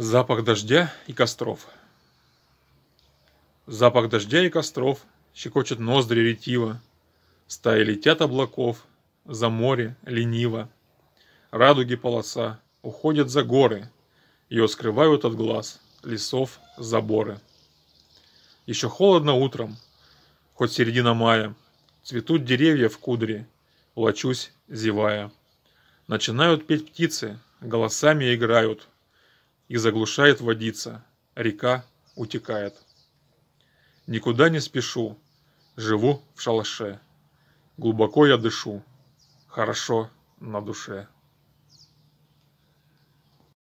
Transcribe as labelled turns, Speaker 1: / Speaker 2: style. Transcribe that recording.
Speaker 1: Запах дождя и костров. Запах дождя и костров щекочет ноздри ретива. Стаи летят облаков, за море лениво. Радуги полоса уходят за горы, ее скрывают от глаз лесов заборы. Еще холодно утром, хоть середина мая, цветут деревья в кудре, лачусь, зевая. Начинают петь птицы, голосами играют – и заглушает водица. Река утекает. Никуда не спешу. Живу в шалаше. Глубоко я дышу. Хорошо на душе.